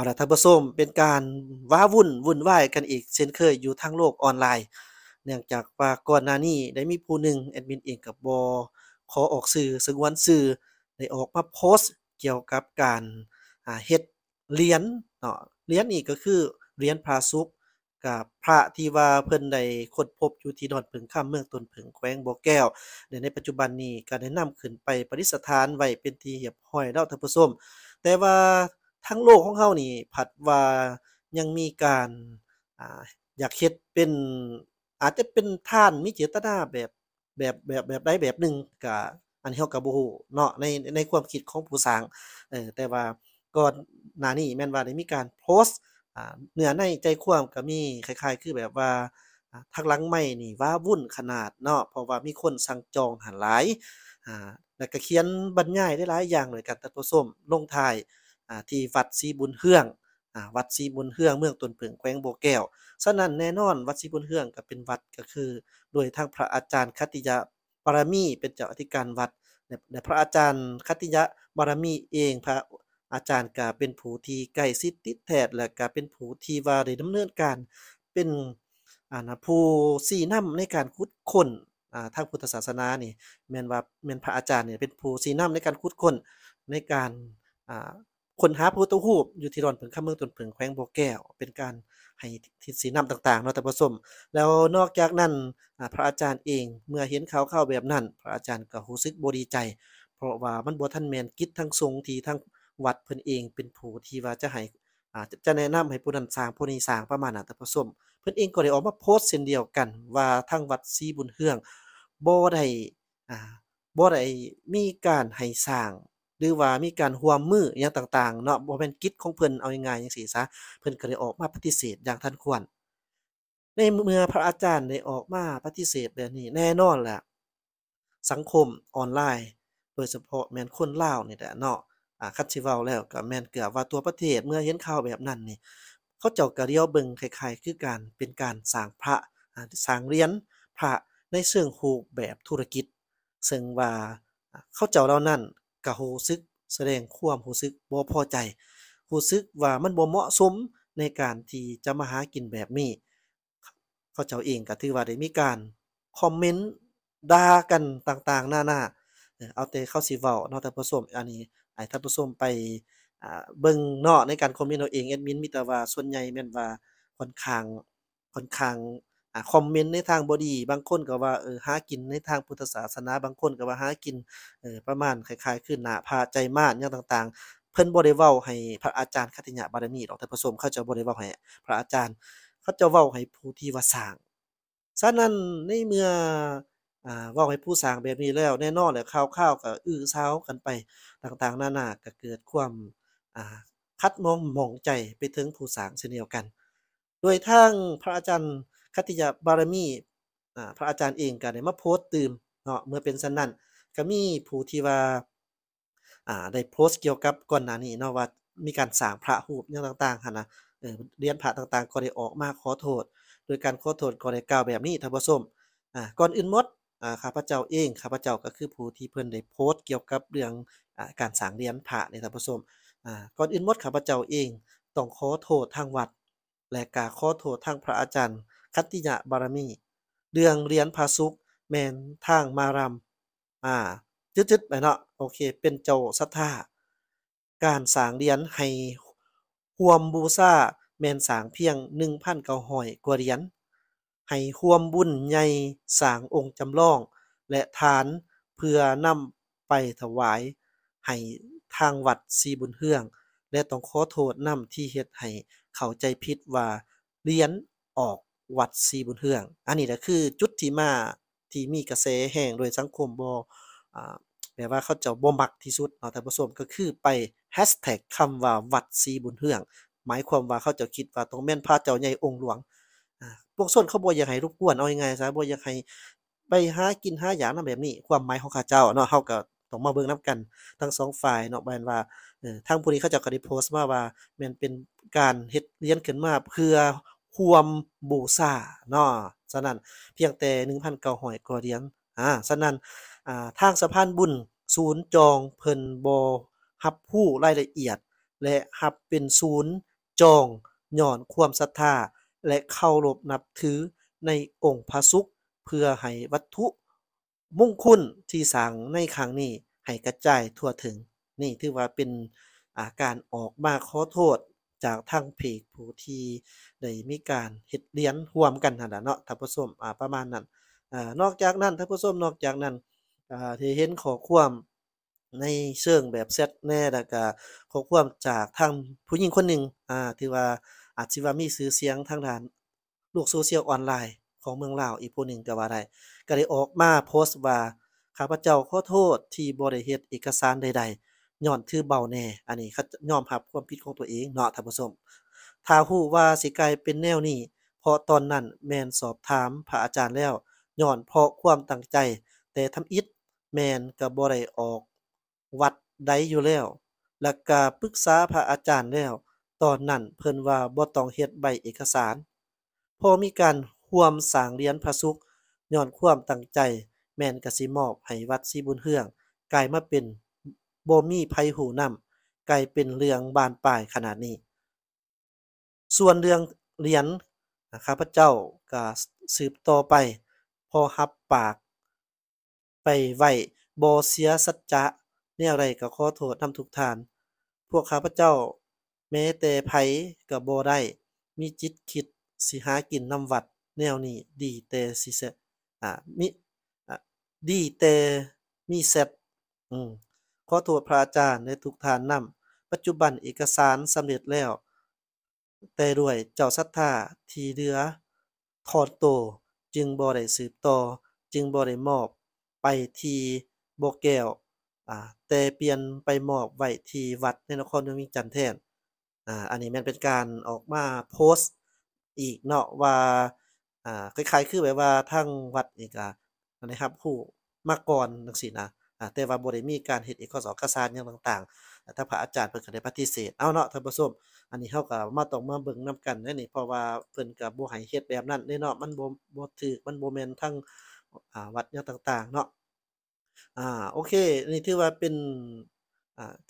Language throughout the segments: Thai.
เอาละท่านผู้ชมเป็นการว้าวุ่นวุ่นวายกันอีกเช่นเคยอยู่ทั้งโลกออนไลน์เนื่องจากว่าก่อนหน้านี้ ได้มีผู้หนึ่งแอดมินเองกับบอขอออกสื่อสงวนสื่อได้ออกมาโพสต์เกี่ยวกับการเฮ็ดเหรียญเนาะเหรียญอีกก็คือเหรียญพระซุกกับพระที่ว่าเพิ่นได้ค้นพบอยู่ที่ดอนผึงข้ามเมืองตนผึงแขวงบ่อแก้ว ในในปัจจุบันนี้ก็ได้นำขึ้นไปประดิษฐานไว้เป็นที่เหียบห้อยแล้วท่านผู้ชมแต่ว่าทั้งโลกของเขานี่ผัดว่ายังมีการอ่าอยากเฮ็ดเป็น อาจจะเป็นท่านมีเจตนาแบบแบบแบบแบบใดแบบหนึ่งกับอันเฮากับ่ฮู้เนาะในในความคิดของผู้สร้างเออแต่ว่าก่อนหน้านี้แม่นว่าได้มีการโพสต์อ่าเนื้อในใจความก็มีคล้ายๆ คือแบบว่าทักหลังไม่นี่ว่าวุ่นขนาดเนาะเพราะว่ามีคนสั่งจองหันหลายอ่าแล้วก็เขียนบรรยายได้หลายอย่างเลยกันตะตกส้มลงท้ายที่วัดซีบุญเฮือง วัดซีบุญเฮืองเมืองตนเพืองแขวงโบแก้ว ฉะนั้นแน่นอนวัดซีบุญเฮืองก็เป็นวัดก็คือ โดยทางพระอาจารย์คติยะบารมีเป็นเจ้าอธิการวัดในพระอาจารย์คติยะบารมีเอง พระอาจารย์ก็เป็นผู้ที่ใกล้ชิดติดแทด และก็เป็นผู้ที่ว่าได้ดำเนินการ เป็นอานาผู้สี่นำในการคุดค้นทางพุทธศาสนานี่แม่นว่าแม่นพระอาจารย์เนี่ยเป็นผู้สี่นำในการคุดค้นในการคนหาผู้ตู้หูบอยู่ที่ร่อนผึ่งข้ามเมืองตนผึ่งแขวงบัแก้วเป็นการให้ทิศสีน้ำต่างๆเนาะแต่ผสมแล้วนอกจากนั้นพระอาจารย์เองเมื่อเห็นเขาเข้าแบบนั้น พระอาจารย์ก็หูซสึกบดีใจ เพราะว่ามันบ่ท่านแมนกิดทั้งทรงทีทั้งวัดเพิ่นเองเป็นผู้ที่ว่าจะให้ จะแนะนำให้ผู้นั้นสร้างผู้นี้สร้างประมาณนั้นแต่ผสมเพิ่นเองก็ได้ออกมาโพสต์เช่นเดียวกันว่าทั้งวัดซีบุญเฮืองบ่ได้อ่าบ่ได้มีการให้สร้างหรือว่ามีการห่วมมืออย่างต่างๆเนาะบ่แม่นกิจของเพิ่นเอายางไงอย่างสี่ซะ เพิ่นก็เลยออกมาปฏิเสธอย่างทันควรในเมื่อพระอาจารย์ได้ออกมาปฏิเสธแบบนี้แน่นอนแหละสังคมออนไลน์โดยเฉพาะแม่นคนลาวนี่แหละเนาะอ่าคัดสิเว้าแล้วก็แม่นเกือบว่าตัวประเทศเมื่อเห็นข่าวแบบนั้นนี่เขาเจ้าก็เรียวเบิงคล้ายๆ คือการเป็นการสร้างพระสร้างเรียนพระในเชิงรูปแบบธุรกิจ ซึ่งว่าเขาเจ้าเรานั่นกะโหซึกแสดง ความหูซึกบ่พอใจหูซึกว่ามันบ่เหมาะสมในการที่จะ มา หากินแบบนี้เขาเจ้าเองก็ถือ ว่า ได้ มี การ คอมเมนต์ด่ากันต่างๆ หน้าๆเอาแต่เข้าสีเว้าเนาะแต่ผชมอัน นี้ไอ้ท่านผสมไปเบิ่งเนาะในการ คอมเมนต์เอาเองแอดมินมีแต่ว่าส่วนใหญ่แม่นว่าค่อนข้างค่อนข้างคอมเมนต์ในทางบอดีบางคนก็ว่าเออหากิน ในทางพุทธศาสนาบางคนก็ว่าหากินเออประมาณคล้ายๆ ขึ้นหนาพาใจมากอย่างต่าง ๆเพิ่นบ่ได้เว้าให้พระอาจารย์คติญะบารมีหรอกแต่ผสมเขาจะบ่ได้เว้าให้พระอาจารย์เขาจะเว้าให้ผู้ที่ว่าสร้างฉะนั้นในเมื่ออ่าว่าให้ผู้สร้างแบบนี้แล้วแน่นอนแหละข้าวๆกับอื้อเช้ากันไปต่างๆ นานาก็เกิดความอ่าคัดมองมองใจไปถึงผู้สร้างเช่นเดียวกันโดยทั้งพระอาจารย์คติยาบารมีพระอาจารย์เองกันได้มาโพสต์ตื่มเนาะเมื่อเป็นสันนั่นก็มีผู้ที่ว่าได้โพสต์เกี่ยวกับก่อนหน้านี้เนาะว่ามีการสางพระหูบอย่างต่างๆฮะนะเรียนพระต่างๆ ก็ได้ออกมาขอโทษโดยการขอโทษก็ได้กล่าวแบบนี้ท่านผู้ชมก่อนอื่นมดข้าพเจ้าเองข้าพเจ้าก็คือผู้ที่เพิ่นได้โพสต์เกี่ยวกับเรื่องการสางเรียนพระในท่านผู้ชมก่อนอื่นมดข้าพเจ้าเองต้องขอโทษทางวัดและกาขอโทษทางพระอาจารย์คัตติยะบารมี เดืองเรียนพาสุกแมนทางมารำอ่าจึดๆ ไปเนาะโอเค เป็นเจ้าศรัทธา การสางเรียนให้หวมบูซาแมนสางเพียงหนึ่งพันเกาหอยกว่าเรียน ให้หวมบุญใหญ่สางองค์จำลอง และฐานเพื่อนำไปถวาย ให้ทางวัดซีบุญเฮือง และต้องขอโทษนำที่เฮตุให้ เข้าใจผิดว่าเรียนออกวัดซีบุญเฮือง อันนี้ก็คือจุดที่มาที่มีกระแสแห่งโดยสังคมบอแปลว่าเขาจะบ่มักที่สุดเนาะแต่ผสมก็คือไปแฮชแท็กคำว่าวัดซีบุญเฮือง หมายความว่าเขาจะคิดว่าตรงแม่นพระเจ้าใหญ่องค์หลวงพวกส่วนเขาบ่อยากให้รบกวนเอายังไงซะบ่อยากให้ไปหากินหาอย่างนั้นแบบนี้ ความหมายของข้าเจ้าเนาะเขาก็ต้องมาเบิ่งน้ำกันทั้งสองฝ่ายเนาะแม่นว่าทางผู้นี้เขาจะกรได้โพสต์มาว่าแม่นเป็นการเฮ็ดเลี้ยนขึ้นมาเพื่อขวมบูซาเนาะ ฉะนั้น เพียงแต่หนึ่งพันเก้าหอยกอเดียนอ่าฉะนั้น อ่า ทางสะพานบุญศูนย์จองเพิ่นบอรับผู้รายละเอียด และรับเป็นศูนย์จอง หย่อนความศรัทธาและเข้ารบนับถือในองค์พระสุขเพื่อให้วัตถุมุ่งคุณที่สั่งในครั้งนี้ให้กระจายทั่วถึง นี่ถือว่าเป็นอาการออกมาขอโทษจากทางเพจผู้ที่ได้มีการเฮ็ดเรียนร่วมกันนั่นล่ะเนาะท่านผู้ชมอ่าประมาณนั้นอ่านอกจากนั้นท่านผู้ชมนอกจากนั้นอ่าที่เห็นข้อความในเชิงแบบแซตแน่แล้วก็ข้อความจากทางผู้หญิงคนหนึ่งอ่าที่ว่าอาจสิว่ามีชื่อเสียงทางด้านโลกโซเชียลออนไลน์ของเมืองลาวอีกผู้หนึ่งก็ว่าได้ก็ได้ออกมาโพสต์ว่าข้าพเจ้าขอโทษที่บ่ได้เฮ็ดเอกสารใด ๆย้อนทือเบาแน่อันนี้เขายอมรับความผิดของตัวเองเนาะท่านผู้ชมถ้าฮู้ว่าสิกลายเป็นแนวนี้ เพราะตอนนั้นแมนสอบถามพระอาจารย์แล้วย้อนเพราะความตั้งใจ แต่ทำอิดแมนก็บ่ได้ออก วัดใดอยู่แล้ว แล้วก็ปรึกษาพระอาจารย์แล้ว ตอนนั้นเพิ่นว่าบ่ต้องเฮ็ดใบเอกสารพอมีการห่วมสร้างเรียนพระสุขย้อนความตั้งใจ แมนก็สิมอบให้วัดสีบุญเฮืองกลายมาเป็นบ่มีไผหูนำกลายเป็นเรื่องบานปลายขนาด นี้ ส่วนเรื่องเหรียญนะครับพระเจ้าก็สืบต่อไป พอหับปาก ไปไหวบอเสียสัจจะเนี่ยอะไรก็ ขอ โทษทำทุกทาน พวกข้าพเจ้าแม้แต่ไผกับโบได้มีจิตคิด สิหากินนำวัดแนวนี้ดีแต่สิเสอ่ามิดีแต่มีเสร็จอืมขอถวษพระอาจารย์ ในทุกทานนำปัจจุบันเอกสารสำเร็จแล้ว แต่ด้วยเจ้าศรัทธา ทีเดือถอดโตจึงบ่ได้สืบต่อจึงบ่ได้มอบไปทีโบแก้วแต่เปลี่ยนไปมอบไว้ที่วัดในนครนวิงจันทร์แทนอ่า อันนี้มันเป็นการออกมาโพสต์อีกเนาะว่า อ่า คล้ายๆคือแบบว่าทั้งวัดอีกอะนะครับผู้มาก่อนนังสีนะแต่ว่าบริมีการเห็ดอีกข้อสกรกซารอย่างต่าง ๆ ถ้าพระอาจารย์เพิ่นกนได้ปฏิเสธ เอาเนาะท่านผู้ชมอันนี้เฮาก็มาต้องมาเบิ่งนำกันนี่เพราะว่าเพิ่นก็บ่ให้เฮ็ดแบบนั้นเนาะมันบ่บ่ถูกมันบ่แม่นทั้งวัดอย่างต่างๆ เนาะ อ่าโอเคนี่ถือว่าเป็น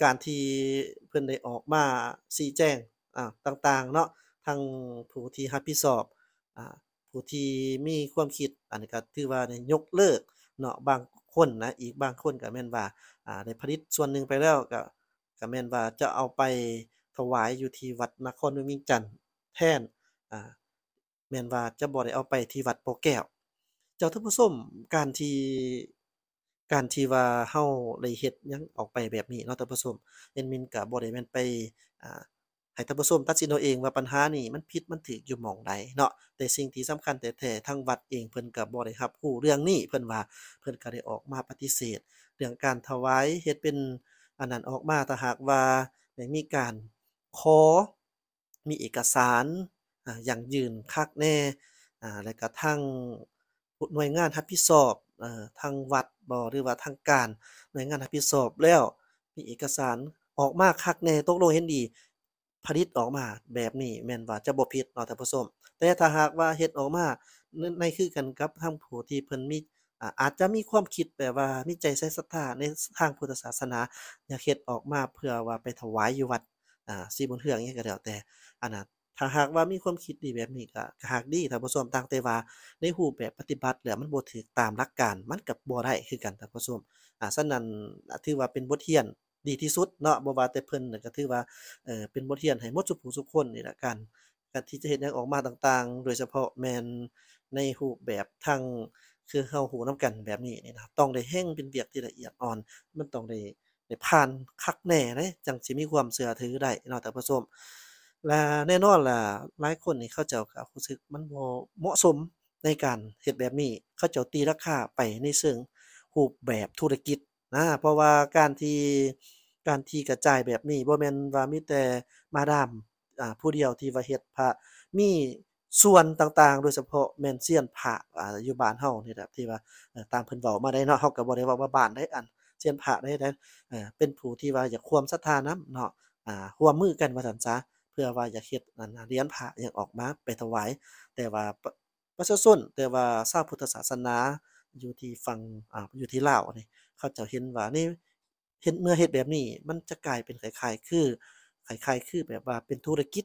การที่เพิ่นได้ออกมาชี้แจงอ่าต่างๆ เนาะทางผู้ที่รับผิดสอบ อ่าผู้ที่มีความคิดอันนี้ก็ถือว่าได้ยกเลิกเนาะบางคนนะอีกบางคนก็แม่นว่าอ่าได้ผลิตส่วนหนึ่งไปแล้วก็ก็แม่นว่าจะเอาไปถวาย อยู่ที่วัดนครมิงจันทร์แทนอ่าแม่นว่าจะบ่ได้เอาไปที่วัดโปแก้ว เจ้าท่านผู้ชมการที่การที่ว่าเฮาได้เฮ็ดยังออกไปแบบนี้เนาะท่านผู้ชมเอ็นมินก็บ่ได้แม่นไปอ่าให้ท่านผู้ชมตัดสินเอาเองว่าปัญหานี่มันผิดมันถืออยู่หม่องใดเนาะแต่สิ่งที่สำคัญแต่แท้ทางวัดเองเพิ่นก็บ่ได้รับรู้เรื่องนี้เพิ่นว่าเพิ่นก็ได้ออกมาปฏิเสธ เรื่องการถวายเฮ็ดเป็นอันนั้นออกมาถ้าหากว่าได้มีการขอมีเอกสารอย่างยืนคักแน่และก็ทั่งหน่วยงานรับผิดชอบทางวัดบอหรือว่าทางการ หน่วยงานรับผิดชอบแล้วมีเอกสารออกมาคักแน่ตกลงเห็นดีผลิตออกมาแบบนี้แม่นว่าจะบ่ผิดเนาะท่านผู้ชมแต่ถ้าหากว่าเฮ็ดออกมาในคือกันกับทางผู้ที่เพิ่นมีอาจจะมีความคิดแบบว่ามีใจใส่ศรัทธาในทางพุทธศาสนา อยากเฮ็ดออกมา เพื่อว่าไปถวายอยู่วัดอ่าสีบนเฮืองอย่างก็แล้วแต่อันนั้นถ้าหากว่ามีความคิดดีแบบนี้ก็หากดีท่านผู้ชมต่างแต่ว่าในรูปแบบปฏิบัติแล้วมันบ่ถูกตามหลักการมันก็บ่ได้คือกันท่านผู้ชมอ่าฉะนั้นถือว่าเป็นบทเรียนดีที่สุดเนาะบว่าแต่เพิ่นก็ถือว่าเออเป็นบทเรียนให้หมดสุผู้สุคนนี่ละกัน การที่จะเห็นอย่างออกมาต่างๆ โดยเฉพาะแมนในรูปแบบทางคือเฮาหูน้ำกันแบบนี้นี่นะ ต้องได้แห้งเป็นเบียกที่ละเอียดอ่อน มันต้องได้ได้ผ่านคักแน่เลยจังสิมีความเสื่อถือได้เนาะแต่ผสม และแน่นอนล่ะ หลายคนนี่เข้าเจ้ากับรู้สึกมันบ่เหมาะสมในการเฮ็ดแบบนี้ เข้าเจ้าตีราคาไปในซึ่งรูปแบบธุรกิจนะเพราะว่าการที่การที่กระจายแบบนี้บ่แม่นว่ามีแต่มาดามอ่าผู้เดียวที่ว่าเฮ็ดพระมีส่วนต่างๆ โดยเฉพาะแมนเซียนพระอ่าอยู่บ้านเฮานี่แหละที่ว่าตามเพิ่นเว้ามาได้เนาะเฮาก็บ่ได้เว้าว่าบ้านได้อันเซียนพระได้ได้นเออเป็นผู้ที่ว่าอยากความศรัทธานำเนาะอ่าร่วมมือกันว่าซั่นซะเพื่อว่าอยากเฮ็ดนันเรียนพระอยากออกมาไปถวายแต่ว่าประชาชนแต่ว่าชาวพุทธศาสนาอยู่ที่ฝั่งอ่าอยู่ที่ลาวนี่เขาจะเห็นว่านี่เห็นเมื่อเห็ดแบบนี้มันจะกลายเป็นคล้าย ๆ คือคล้ายๆ คือแบบว่าเป็นธุรกิจ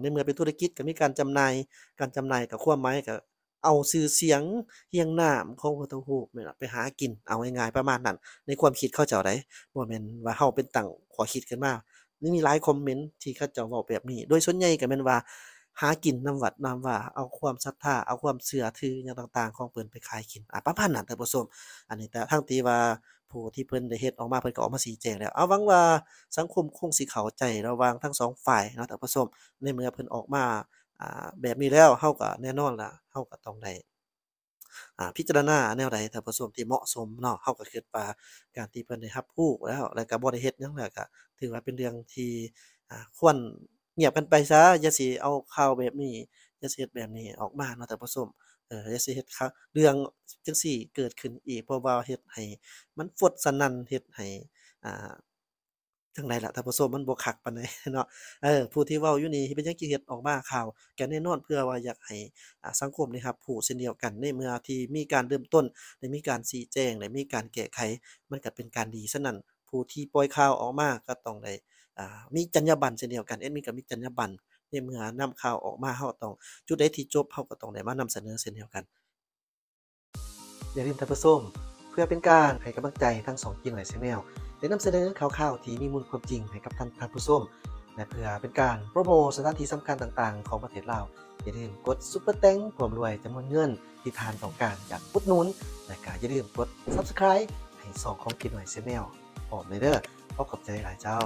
ในเมื่อเป็นธุรกิจก็มีการจำหน่าย การจำหน่ายกับขั้วไม้กับเอาซื้อเสียงเฮียงน้ำของพระทูปไปหากินเอาง่ายๆประมาณนั้นในความคิดเข้าเจ้าได้บ่แม่นว่าเฮาเป็นต่างขอคิดกันมานี่มีหลายคอมเมนต์ที่เข้าเจ้าบอกแบบนี้ โดยส่วนใหญ่ก็แม่นว่าหากินนำวัดนำว่าเอาความศรัทธา เอาความเสื่อถืออย่างต่างๆของเพิ่นไปขายกินอ่ะประมาณนั้นเ่านผู้ชมอันนี้ แต่ ทั้งตีว่าผู้ที่เพิ่น ได้เฮ็ดออกมาเพิ่นก็ออกมาสีแจง แล้ว เอาหวังว่าสังคมคงสิเข้าใจระหว่างทั้งสองฝ่ายเนาะเ่านผู้ชมในเมื่อ เพิ่น ออกมาอ่าแบบนี้แล้วเฮาก็แน่นอนล่ะเฮาก็ต้องได้พิจารณาแนวใดาปรผสมที่เหมาะสมเนาะเฮากับคิดว่าการที่เพิ่นได้รับผู้แล้วแล้วก็บ่ได้เฮ็ดหยังแล้วก็ถือว่าเป็นเรื่องที่ควรเงียบกันไปซะอย่าสีเอาข่าวแบบนี้อย่าสีเฮ็ดแบบนี้ออกมาเนาะแต่ผสมเอออย่าสีเฮ็ดครับเรื่องจังสี่เกิดขึ้นอีกเพราะว่าเฮ็ดให้มันฟดสนั่นเฮ็ดให้อ่าจังไดล่ะแต่ผสมมันบ่คักปานใดเนาะ เออ ผู้ที่เว้าอยู่นี่เป็นจังกี่เฮ็ดออกมาข่าวแกแน่นอนเพื่อว่าอยากให้อ่าสังคมนะครับผู้เช่นเดียวกันในเมื่อที่มีการเริ่มต้นได้มีการสีแจงได้มีการแก้ไข มันก็เป็นการดีสนั่นผู้ที่ปล่อยข่าวออกมาก็ต้องได้มีจรรยาบรรณเช่นเดียวกันเอ็ดมีกก็มีจรรยาบรรณในเมื่อนำข่าวออกมาเฮาต้องจุดใดที่จบเฮาก็ต้องได้มานำเสนอเช่นเดียวกันอย่าลืมท่านผู้ชมเพื่อเป็นการให้กำลังใจทั้งสองกินหลายชแนลได้นำเสนอข่าวๆที่มีมูลความจริงให้กับท่านท่านผู้ชมและเพื่อเป็นการโปรโมทสถานที่สำคัญต่างๆของประเทศลาวอย่าลืมกดซุปเปอร์แตงผมรวยจำนวนเงินที่ทานต้องการอยากพุดนุนและก็อย่าลืมกด subscribe ให้สองของกินหน่อยชแนลอมเลยเด้อขอขอบใจหลายเจ้า